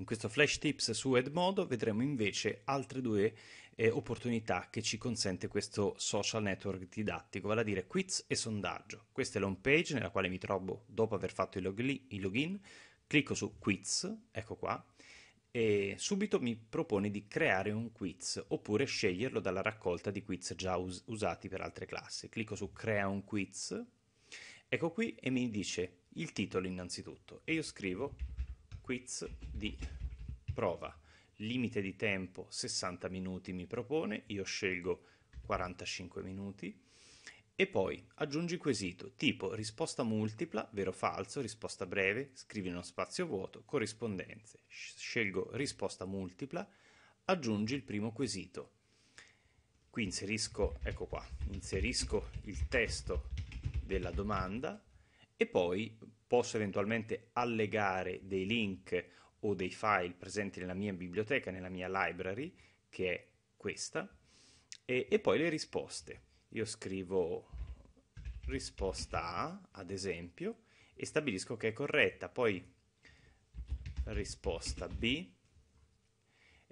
In questo flash tips su Edmodo vedremo invece altre due eh, opportunità che ci consente questo social network didattico, vale a dire quiz e sondaggio. Questa è l'home page nella quale mi trovo dopo aver fatto il, log- il login, clicco su quiz, ecco qua, e subito mi propone di creare un quiz oppure sceglierlo dalla raccolta di quiz già us- usati per altre classi. Clicco su crea un quiz, ecco qui e mi dice il titolo innanzitutto e io scrivo quiz di prova. Limite di tempo 60 minuti mi propone, io scelgo 45 minuti. E poi aggiungi quesito tipo risposta multipla, vero o falso, risposta breve, scrivi in uno spazio vuoto, corrispondenze. Scelgo risposta multipla, aggiungi il primo quesito. Qui inserisco, ecco qua, inserisco il testo della domanda, e poi posso eventualmente allegare dei link o dei file presenti nella mia biblioteca, nella mia library, che è questa, e, e poi le risposte. Io scrivo risposta A, ad esempio, e stabilisco che è corretta, poi risposta B,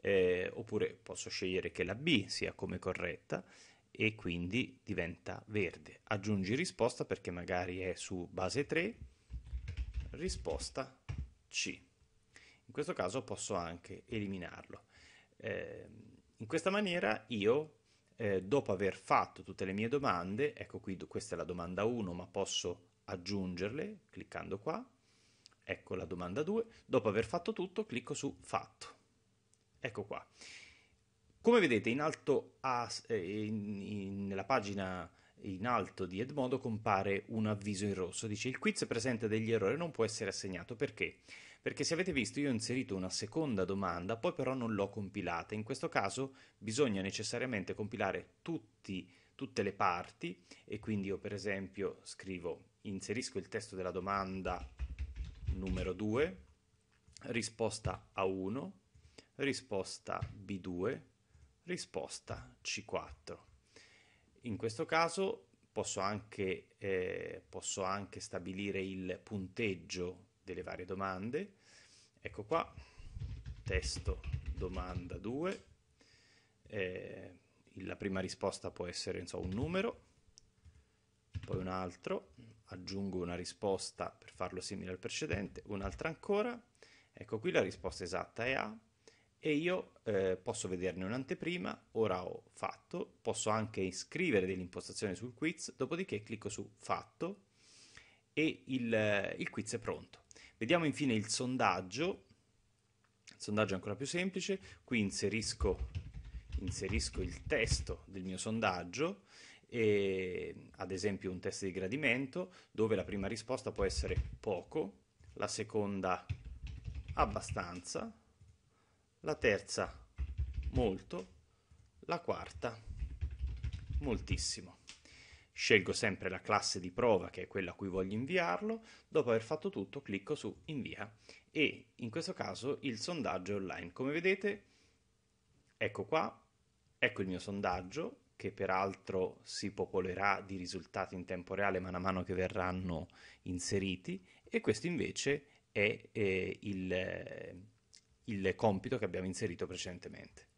eh, oppure posso scegliere che la B sia come corretta, e quindi diventa verde. Aggiungi risposta perché magari è su base 3, risposta C. In questo caso posso anche eliminarlo. Eh, in questa maniera io, eh, dopo aver fatto tutte le mie domande, ecco qui questa è la domanda 1, ma posso aggiungerle cliccando qua, ecco la domanda 2, dopo aver fatto tutto clicco su fatto. Ecco qua. Come vedete in alto a, eh, in, in, nella pagina in alto di Edmodo compare un avviso in rosso, dice il quiz presenta degli errori non può essere assegnato perché? Perché se avete visto io ho inserito una seconda domanda, poi però non l'ho compilata, in questo caso bisogna necessariamente compilare tutti, tutte le parti e quindi io per esempio scrivo inserisco il testo della domanda numero 2, risposta A1, risposta B2, Risposta C4. In questo caso posso anche, eh, posso anche stabilire il punteggio delle varie domande. Ecco qua, testo domanda 2. Eh, la prima risposta può essere so, un numero, poi un altro, aggiungo una risposta per farlo simile al precedente, un'altra ancora, ecco qui la risposta esatta è A, e io eh, posso vederne un'anteprima, ora ho fatto, posso anche scrivere delle impostazioni sul quiz, dopodiché clicco su fatto e il, eh, il quiz è pronto. Vediamo infine il sondaggio, il sondaggio è ancora più semplice, qui inserisco, inserisco il testo del mio sondaggio e, ad esempio un test di gradimento dove la prima risposta può essere poco, la seconda abbastanza, la terza molto, la quarta moltissimo. Scelgo sempre la classe di prova che è quella a cui voglio inviarlo, dopo aver fatto tutto clicco su invia e in questo caso il sondaggio è online. Come vedete, ecco qua, ecco il mio sondaggio che peraltro si popolerà di risultati in tempo reale man mano che verranno inseriti e questo invece è eh, il... Eh, il compito che abbiamo inserito precedentemente.